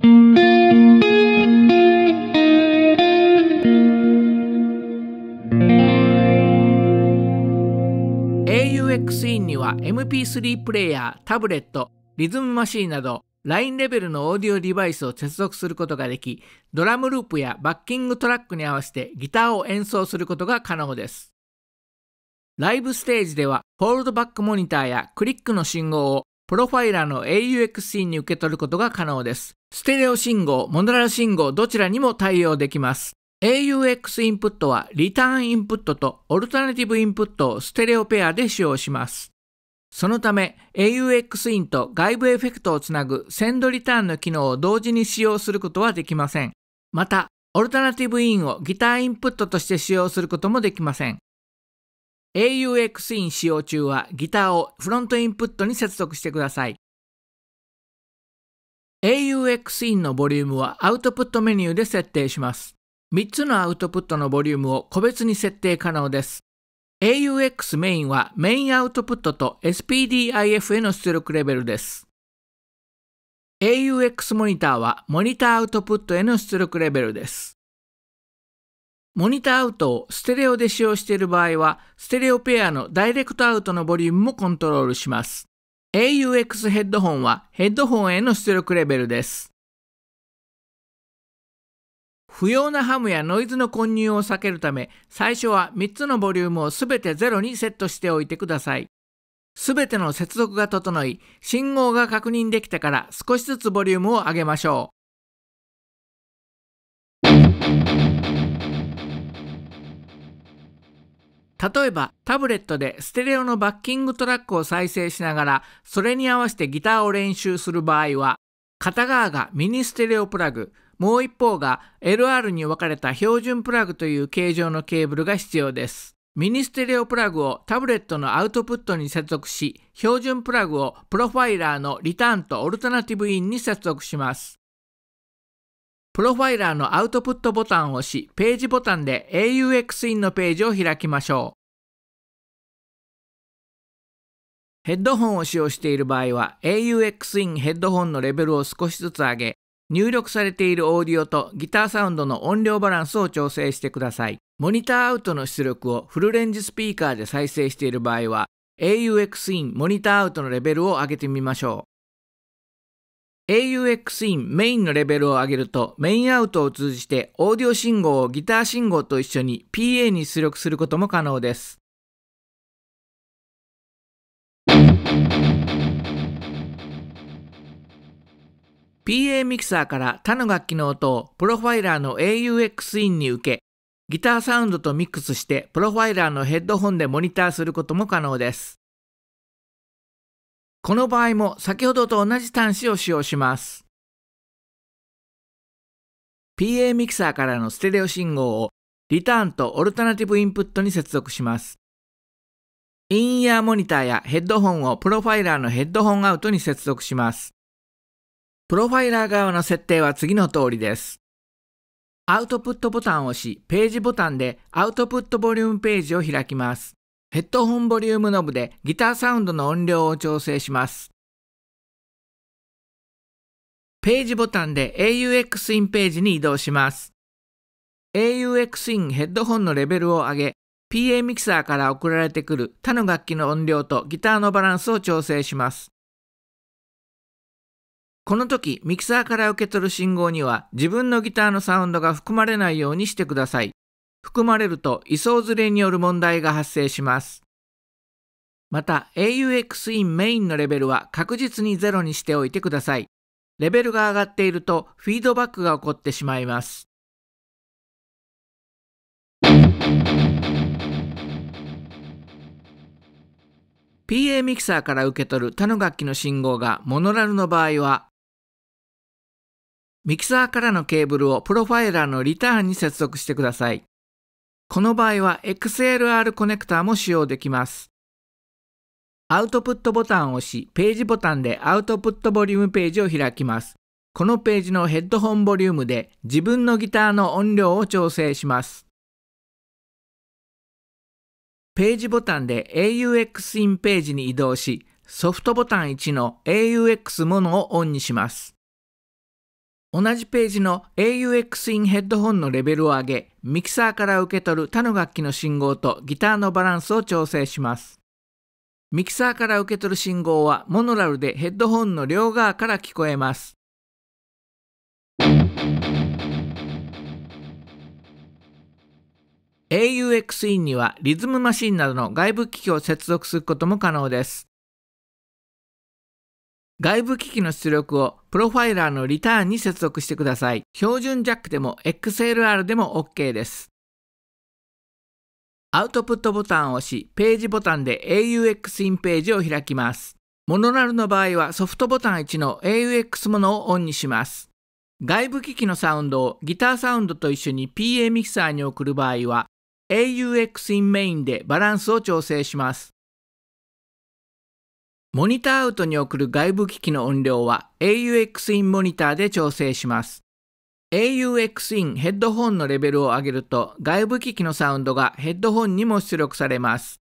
AUX i n には MP3 プレイヤー、タブレット、リズムマシーンなどラインレベルのオーディオデバイスを接続することができ、ドラムループやバッキングトラックに合わせてギターを演奏することが可能です。ライブステージでは、ホールドバックモニターやクリックの信号をプロファイラーの AUX i n に受け取ることが可能です。ステレオ信号、モノラル信号どちらにも対応できます。AUX インプットはリターンインプットとオルタナティブインプットをステレオペアで使用します。そのため AUX インと外部エフェクトをつなぐセンドリターンの機能を同時に使用することはできません。また、オルタナティブインをギターインプットとして使用することもできません。AUX イン使用中はギターをフロントインプットに接続してください。u x i n のボリュームはアウトプットメニューで設定します。3つのアウトプットのボリュームを個別に設定可能です。AUX メインはメインアウトプットと SPDIF への出力レベルです。AUX モニターはモニターアウトプットへの出力レベルです。モニターアウトをステレオで使用している場合は、ステレオペアのダイレクトアウトのボリュームもコントロールします。AUX ヘッドホンはヘッドホンへの出力レベルです。不要なハムやノイズの混入を避けるため、最初は3つのボリュームをすべて0にセットしておいてください。すべての接続が整い、信号が確認できてから少しずつボリュームを上げましょう。例えばタブレットでステレオのバッキングトラックを再生しながらそれに合わせてギターを練習する場合は片側がミニステレオプラグもう一方が LR に分かれた標準プラグという形状のケーブルが必要です。ミニステレオプラグをタブレットのアウトプットに接続し、標準プラグをプロファイラーのリターンとオルタナティブインに接続します。プロファイラーのアウトプットボタンを押し、ページボタンで a u x インのページを開きましょう。ヘッドホンを使用している場合は、a u x インヘッドホンのレベルを少しずつ上げ、入力されているオーディオとギターサウンドの音量バランスを調整してください。モニターアウトの出力をフルレンジスピーカーで再生している場合は、a u x インモニターアウトのレベルを上げてみましょう。AUX インメインのレベルを上げるとメインアウトを通じてオーディオ信号をギター信号と一緒に PA に出力することも可能です。PA ミキサーから他の楽器の音をプロファイラーの AUX インに受けギターサウンドとミックスしてプロファイラーのヘッドホンでモニターすることも可能です。この場合も先ほどと同じ端子を使用します。PA ミキサーからのステレオ信号をリターンとオルタナティブインプットに接続します。インイヤーモニターやヘッドホンをプロファイラーのヘッドホンアウトに接続します。プロファイラー側の設定は次の通りです。アウトプットボタンを押し、ページボタンでアウトプットボリュームページを開きます。ヘッドホンボリュームノブでギターサウンドの音量を調整します。ページボタンで AUX in ページに移動します。AUX in ヘッドホンのレベルを上げ、PA ミキサーから送られてくる他の楽器の音量とギターのバランスを調整します。この時、ミキサーから受け取る信号には自分のギターのサウンドが含まれないようにしてください。含まれると位相ずれによる問題が発生します。また AUX in メインのレベルは確実に0にしておいてください。レベルが上がっているとフィードバックが起こってしまいます。PA ミキサーから受け取る他の楽器の信号がモノラルの場合は、ミキサーからのケーブルをプロファイラーのリターンに接続してください。この場合は XLR コネクタも使用できます。アウトプットボタンを押し、ページボタンでアウトプットボリュームページを開きます。このページのヘッドホンボリュームで自分のギターの音量を調整します。ページボタンで AUX インページに移動し、ソフトボタン1の AUX ものをオンにします。同じページの AUX in ヘッドホンのレベルを上げ、ミキサーから受け取る他の楽器の信号とギターのバランスを調整します。ミキサーから受け取る信号はモノラルでヘッドホンの両側から聞こえます。AUX in にはリズムマシンなどの外部機器を接続することも可能です。外部機器の出力をプロファイラーのリターンに接続してください。標準ジャックでも XLR でも OK です。アウトプットボタンを押し、ページボタンで AUX インページを開きます。モノラルの場合はソフトボタン1の AUX ものをオンにします。外部機器のサウンドをギターサウンドと一緒に PA ミキサーに送る場合は AUX インメインでバランスを調整します。モニターアウトに送る外部機器の音量は AUX インモニターで調整します。AUX インヘッドホンのレベルを上げると外部機器のサウンドがヘッドホンにも出力されます。